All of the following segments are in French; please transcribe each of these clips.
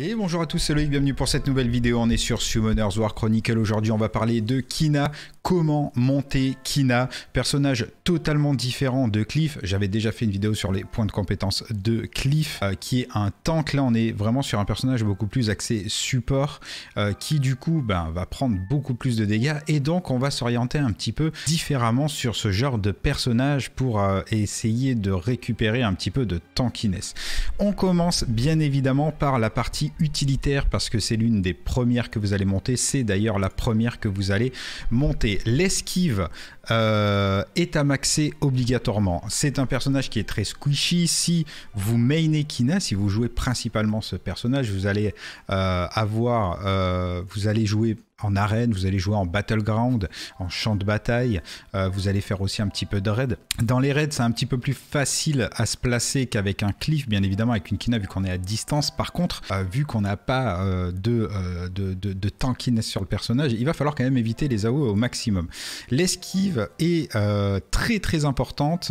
Et bonjour à tous, c'est Loïc, bienvenue pour cette nouvelle vidéo. On est sur Summoners War Chronicle. Aujourd'hui, on va parler de Kina, comment monter Kina, personnage totalement différent de Cliff. J'avais déjà fait une vidéo sur les points de compétence de Cliff, euh, qui est un tank. Là, on est vraiment sur un personnage beaucoup plus axé support, euh, qui du coup ben, va prendre beaucoup plus de dégâts, et donc on va s'orienter un petit peu différemment sur ce genre de personnage pour euh, essayer de récupérer un petit peu de tankiness. On commence bien évidemment par la partie utilitaire, parce que c'est l'une des premières que vous allez monter, c'est d'ailleurs la première que vous allez monter l'esquive euh, est à maxer obligatoirement. C'est un personnage qui est très squishy. Si vous mainez Kina, si vous jouez principalement ce personnage, vous allez euh, avoir, euh, vous allez jouer en arène, vous allez jouer en battleground, en champ de bataille, euh, vous allez faire aussi un petit peu de raid. Dans les raids, c'est un petit peu plus facile à se placer qu'avec un cliff, bien évidemment, avec une kina vu qu'on est à distance. Par contre, euh, vu qu'on n'a pas euh, de, de, de, tankiness sur le personnage, il va falloir quand même éviter les AoE au maximum. L'esquive est très très importante,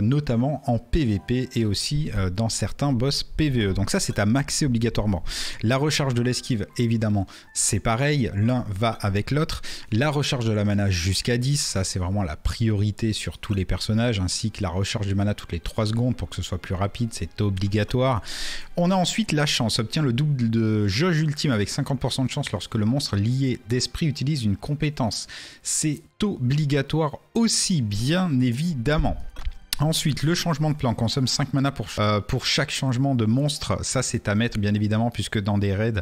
notamment en PvP et aussi dans certains boss PvE. Donc ça, c'est à maxer obligatoirement. La recharge de l'esquive, évidemment, c'est pareil. L'un va avec l'autre. La recharge de la mana jusqu'à 10, ça c'est vraiment la priorité sur tous les personnages, ainsi que la recharge du mana toutes les 3 secondes pour que ce soit plus rapide, c'est obligatoire. On a ensuite la chance, obtient le double de jauge ultime avec 50% de chance lorsque le monstre lié d'esprit utilise une compétence. C'est obligatoire aussi bien évidemment. Ensuite, le changement de plan consomme 5 mana pour, euh, pour chaque changement de monstre. Ça, c'est à mettre, bien évidemment, puisque dans des raids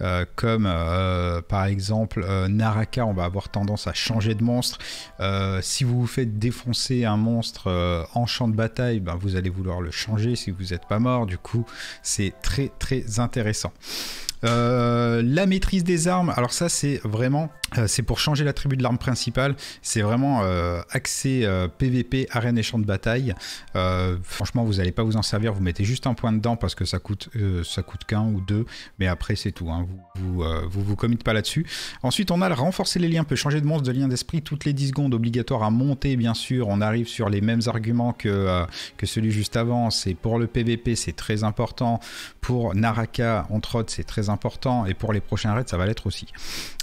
euh, comme, euh, par exemple, Naraka, on va avoir tendance à changer de monstre. si vous vous faites défoncer un monstre en champ de bataille, ben, vous allez vouloir le changer si vous n'êtes pas mort. Du coup, c'est très, très intéressant. Euh, la maîtrise des armes, alors ça c'est vraiment, euh, c'est pour changer l'attribut de l'arme principale, c'est vraiment euh, accès PVP, arène et champ de bataille. franchement vous n'allez pas vous en servir, vous mettez juste un point dedans parce que ça coûte ça coûte qu'un ou deux, mais après c'est tout, hein. vous, vous, vous, pas là-dessus. Ensuite on a le renforcer les liens, peut changer de monstre, de lien d'esprit toutes les 10 secondes, obligatoire à monter bien sûr, on arrive sur les mêmes arguments que, que celui juste avant, c'est pour le PVP c'est très important, pour Naraka entre autres c'est très important et pour les prochains raids, ça va l'être aussi.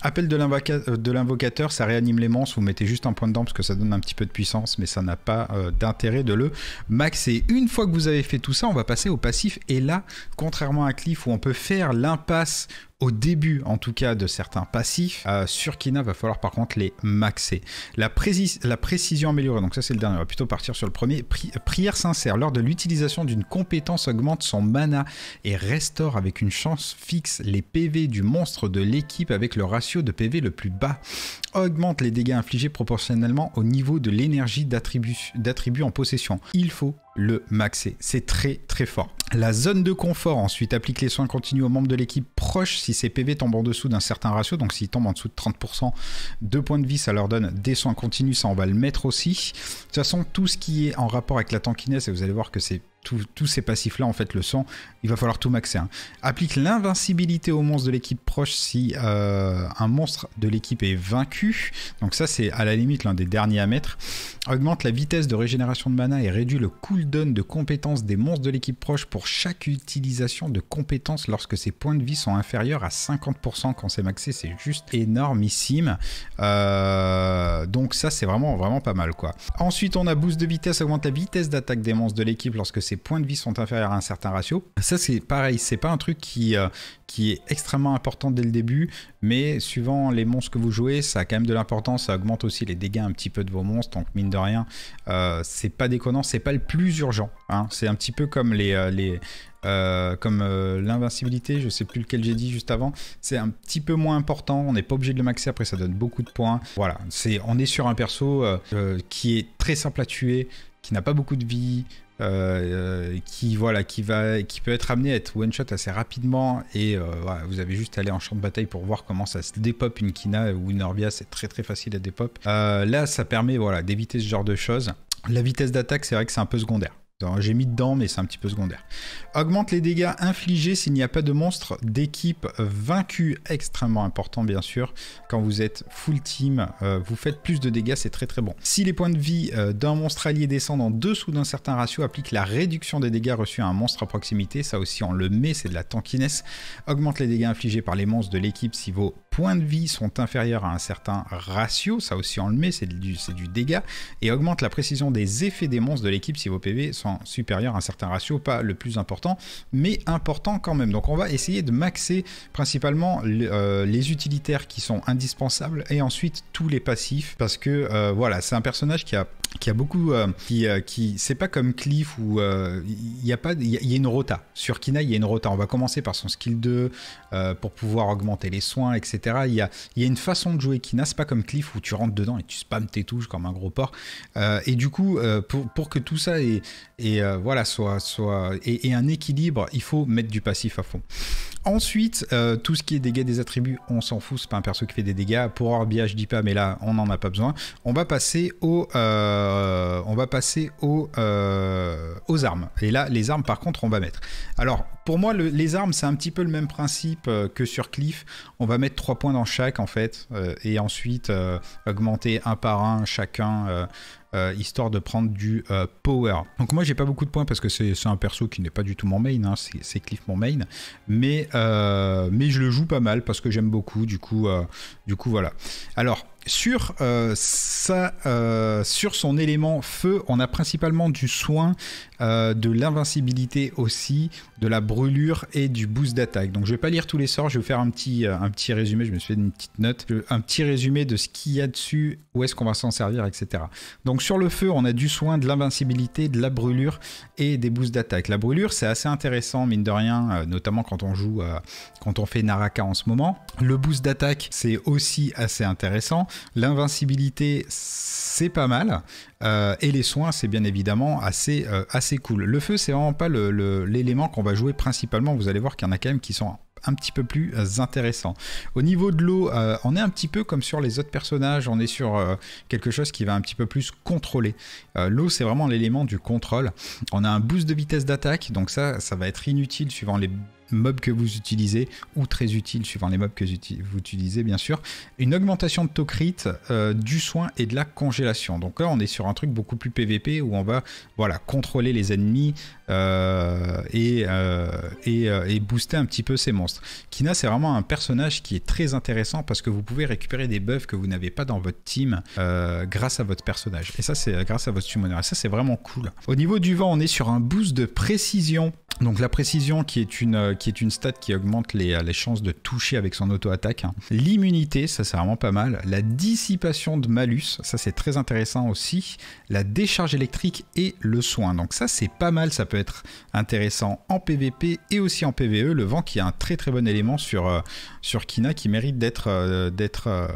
Appel euh, de l'invocateur, ça réanime les monstres. Vous mettez juste un point dedans parce que ça donne un petit peu de puissance, mais ça n'a pas euh, d'intérêt de le maxer. Une fois que vous avez fait tout ça, on va passer au passif. Et là, contrairement à Cliff où on peut faire l'impasse au début en tout cas de certains passifs. Euh, sur Kina, va falloir par contre les maxer. La, précision améliorée, donc ça c'est le dernier, on va plutôt partir sur le premier. prière sincère, lors de l'utilisation d'une compétence augmente son mana et restaure avec une chance fixe les PV du monstre de l'équipe avec le ratio de PV le plus bas. Augmente les dégâts infligés proportionnellement au niveau de l'énergie d'attribut en possession. Il faut le maxer. C'est très très fort. La zone de confort, ensuite applique les soins continus aux membres de l'équipe proche si ses PV tombent en dessous d'un certain ratio, donc s'ils tombent en dessous de 30%, deux points de vie, ça leur donne des soins continus, ça on va le mettre aussi. De toute façon, tout ce qui est en rapport avec la tankiness, et vous allez voir que c'est tous ces passifs-là, en fait, le sang, il va falloir tout maxer. Hein. Applique l'invincibilité aux monstres de l'équipe proche si euh, un monstre de l'équipe est vaincu. Donc ça, c'est à la limite l'un des derniers à mettre. Augmente la vitesse de régénération de mana et réduit le cooldown de compétences des monstres de l'équipe proche pour chaque utilisation de compétences lorsque ses points de vie sont inférieurs à 50% quand c'est maxé. C'est juste énormissime. Euh, donc ça, c'est vraiment, vraiment pas mal, quoi. Ensuite, on a boost de vitesse, augmente la vitesse d'attaque des monstres de l'équipe lorsque c'est points de vie sont inférieurs à un certain ratio. Ça, c'est pareil, c'est pas un truc qui, euh, qui est extrêmement important dès le début, mais suivant les monstres que vous jouez, ça a quand même de l'importance, ça augmente aussi les dégâts un petit peu de vos monstres, donc mine de rien, euh, c'est pas déconnant, c'est pas le plus urgent. Hein. C'est un petit peu comme les, euh, les, comme l'invincibilité, je sais plus lequel j'ai dit juste avant, c'est un petit peu moins important, on n'est pas obligé de le maxer, après ça donne beaucoup de points. Voilà, c'est on est sur un perso qui est très simple à tuer, qui n'a pas beaucoup de vie, euh, qui voilà qui va qui peut être amené à être one shot assez rapidement et euh, vous avez juste à aller en champ de bataille pour voir comment ça se dépop une Kina ou une Orbia c'est très très facile à dépop euh, là ça permet voilà d'éviter ce genre de choses la vitesse d'attaque c'est vrai que c'est un peu secondaire j'ai mis dedans, mais c'est un petit peu secondaire. Augmente les dégâts infligés s'il n'y a pas de monstre d'équipe vaincu. Extrêmement important, bien sûr. Quand vous êtes full team, euh, vous faites plus de dégâts, c'est très très bon. Si les points de vie euh, d'un monstre allié descendent en dessous d'un certain ratio, applique la réduction des dégâts reçus à un monstre à proximité. Ça aussi, on le met, c'est de la tankiness. Augmente les dégâts infligés par les monstres de l'équipe si vos points de vie sont inférieurs à un certain ratio, ça aussi on le met, c'est du, dégât, et augmente la précision des effets des monstres de l'équipe si vos PV sont supérieurs à un certain ratio, pas le plus important, mais important quand même. Donc on va essayer de maxer principalement euh, les utilitaires qui sont indispensables et ensuite tous les passifs, parce que euh, voilà, c'est un personnage qui a qui a beaucoup euh, qui c'est pas comme Cliff où il n'y a pas il y, y, a une rota sur Kina il y a une rota on va commencer par son skill 2 pour pouvoir augmenter les soins etc il y a, il y une façon de jouer qui n'a pas comme Cliff où tu rentres dedans et tu spams tes touches comme un gros porc. Euh, et du coup, euh, pour, que tout ça ait, et euh, voilà, soit, soit et, un équilibre, il faut mettre du passif à fond. Ensuite, tout ce qui est dégâts des attributs, on s'en fout, c'est pas un perso qui fait des dégâts. Pour Orbia, je dis pas, mais là, on n'en a pas besoin. On va passer au, on va passer au, aux armes. Et là, les armes, par contre, on va mettre. Alors, pour moi, les armes, c'est un petit peu le même principe que sur Cliff. On va mettre 3 points dans chaque en fait, euh, et ensuite euh, augmenter un par un chacun euh, euh, histoire de prendre du euh, power. Donc moi j'ai pas beaucoup de points parce que c'est un perso qui n'est pas du tout mon main, hein. c'est Cliff mon main, mais, euh, mais je le joue pas mal parce que j'aime beaucoup, du coup, du coup voilà. Alors sur, euh, sur son élément feu, on a principalement du soin, de l'invincibilité aussi, de la brûlure et du boost d'attaque. Donc je vais pas lire tous les sorts, je vais faire un petit, un petit résumé, je me suis fait une petite note, un petit résumé de ce qu'il y a dessus, où est-ce qu'on va s'en servir, etc. Donc sur le feu, on a du soin, de l'invincibilité, de la brûlure et des boosts d'attaque. La brûlure, c'est assez intéressant, mine de rien, euh, notamment quand on joue, euh, quand on fait Naraka en ce moment. Le boost d'attaque, c'est aussi assez intéressant. L'invincibilité, c'est pas mal. Euh, et les soins, c'est bien évidemment assez, assez cool. Le feu, c'est vraiment pas l'élément qu'on va jouer principalement. Vous allez voir qu'il y en a quand même qui sont un petit peu plus euh, intéressant. Au niveau de l'eau, euh, on est un petit peu comme sur les autres personnages, on est sur euh, quelque chose qui va un petit peu plus contrôler. l'eau, c'est vraiment l'élément du contrôle. On a un boost de vitesse d'attaque, donc ça, ça va être inutile suivant les mob que vous utilisez, ou très utile suivant les mobs que vous utilisez bien sûr, une augmentation de taux euh, du soin et de la congélation. Donc là on est sur un truc beaucoup plus PVP où on va voilà, contrôler les ennemis euh, et, euh, et, booster un petit peu ces monstres. Kina c'est vraiment un personnage qui est très intéressant parce que vous pouvez récupérer des buffs que vous n'avez pas dans votre team grâce à votre personnage. Et ça c'est grâce à votre summoner. Et ça c'est vraiment cool. Au niveau du vent on est sur un boost de précision donc la précision qui est une, euh, qui est une stat qui augmente les, euh, chances de toucher avec son auto-attaque. Hein. L'immunité, ça c'est vraiment pas mal. La dissipation de malus, ça c'est très intéressant aussi. La décharge électrique et le soin. Donc ça c'est pas mal, ça peut être intéressant en PVP et aussi en PVE. Le vent qui est un très très bon élément sur, euh, sur Kina qui mérite d'être d'être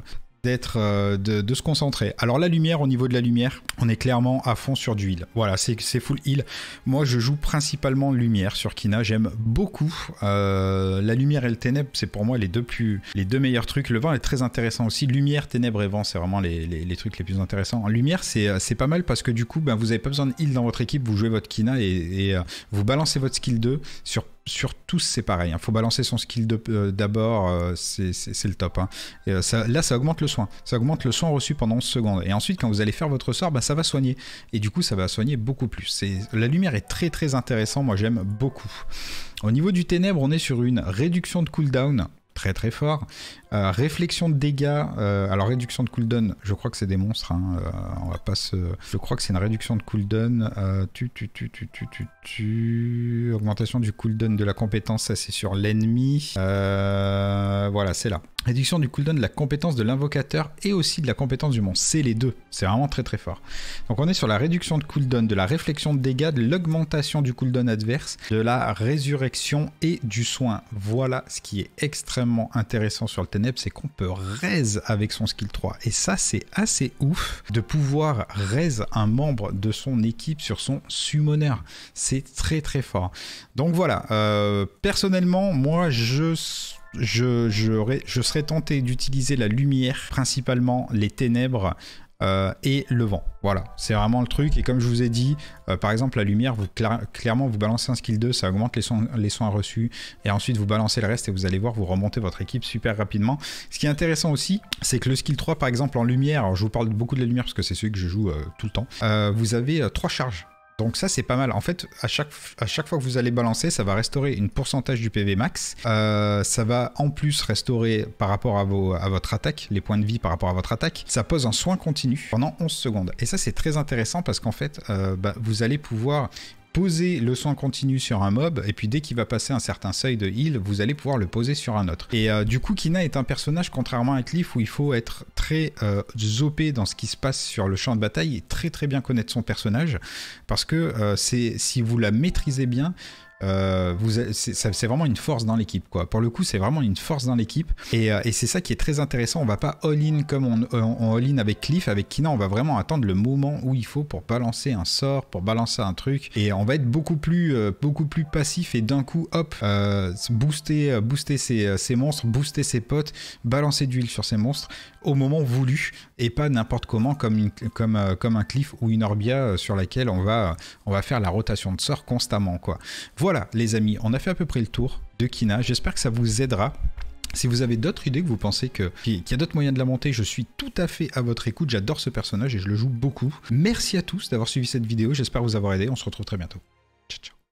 d'être euh, de, se concentrer. Alors la lumière, au niveau de la lumière, on est clairement à fond sur du heal. Voilà, c'est full heal. Moi, je joue principalement lumière sur Kina. J'aime beaucoup euh, la lumière et le ténèbre. C'est pour moi les deux plus, les deux meilleurs trucs. Le vent est très intéressant aussi. Lumière, ténèbres et vent, c'est vraiment les, trucs les plus intéressants. En lumière, euh, c'est pas mal parce que du coup, ben, vous n'avez pas besoin de heal dans votre équipe. Vous jouez votre Kina et, vous balancez votre skill 2 sur sur tous, c'est pareil. Il hein. faut balancer son skill euh, d'abord, euh, c'est le top. Hein. Euh, là, ça augmente le soin. Ça augmente le soin reçu pendant 11 secondes. Et ensuite, quand vous allez faire votre sort, bah, ça va soigner. Et du coup, ça va soigner beaucoup plus. La lumière est très très intéressante. Moi, j'aime beaucoup. Au niveau du ténèbre, on est sur une réduction de cooldown très très fort. Euh, réflexion de dégâts, euh, alors réduction de cooldown, je crois que c'est des monstres, hein, euh, on va pas Je crois que c'est une réduction de cooldown, tu, tu, tu, tu, tu, tu, tu, augmentation du cooldown de la compétence, ça c'est sur l'ennemi, voilà c'est là, Réduction du cooldown de la compétence de l'invocateur et aussi de la compétence du monstre. C'est les deux. C'est vraiment très très fort. Donc on est sur la réduction de cooldown, de la réflexion de dégâts, de l'augmentation du cooldown adverse, de la résurrection et du soin. Voilà ce qui est extrêmement intéressant sur le Teneb, c'est qu'on peut raise avec son skill 3. Et ça c'est assez ouf de pouvoir raise un membre de son équipe sur son summoner. C'est très très fort. Donc voilà. Euh, personnellement, moi je je, serais tenté d'utiliser la lumière, principalement les ténèbres, euh, et le vent. Voilà, c'est vraiment le truc. Et comme je vous ai dit, euh, par exemple, la lumière, vous clairement, vous balancez un skill 2, ça augmente les, soins reçus. Et ensuite, vous balancez le reste et vous allez voir, vous remontez votre équipe super rapidement. Ce qui est intéressant aussi, c'est que le skill 3, par exemple, en lumière, je vous parle beaucoup de la lumière parce que c'est celui que je joue euh, tout le temps, vous avez trois charges. Donc ça c'est pas mal. En fait, à chaque, à chaque fois que vous allez balancer, ça va restaurer une pourcentage du PV max. Euh, ça va en plus restaurer par rapport à, vos, à votre attaque, les points de vie par rapport à votre attaque. Ça pose un soin continu pendant 11 secondes. Et ça c'est très intéressant parce qu'en fait, euh, bah, vous allez pouvoir poser le soin continu sur un mob, et puis dès qu'il va passer un certain seuil de heal, vous allez pouvoir le poser sur un autre. Et euh, du coup, Kina est un personnage, contrairement à Cliff, où il faut être très zopé euh, dans ce qui se passe sur le champ de bataille et très très bien connaître son personnage, parce que euh, c'est si vous la maîtrisez bien, euh, c'est vraiment une force dans l'équipe. quoi. Pour le coup, c'est vraiment une force dans l'équipe. Et, euh, c'est ça qui est très intéressant. On va pas all-in comme euh, on, all-in avec Cliff, avec Kina. On va vraiment attendre le moment où il faut pour balancer un sort, pour balancer un truc. Et on va être beaucoup plus, beaucoup plus passif et d'un coup, hop, booster, booster ses, monstres, booster ses potes, balancer d'huile sur ses monstres au moment voulu et pas n'importe comment comme, comme, comme un Cliff ou une Orbia sur laquelle on va, on va faire la rotation de sorts constamment. quoi. Voilà voilà les amis, on a fait à peu près le tour de Kina. J'espère que ça vous aidera si vous avez d'autres idées que vous pensez qu'il y a d'autres moyens de la monter, je suis tout à fait à votre écoute. J'adore ce personnage et je le joue beaucoup. Merci à tous d'avoir suivi cette vidéo. J'espère vous avoir aidé. On se retrouve très bientôt. Ciao, ciao.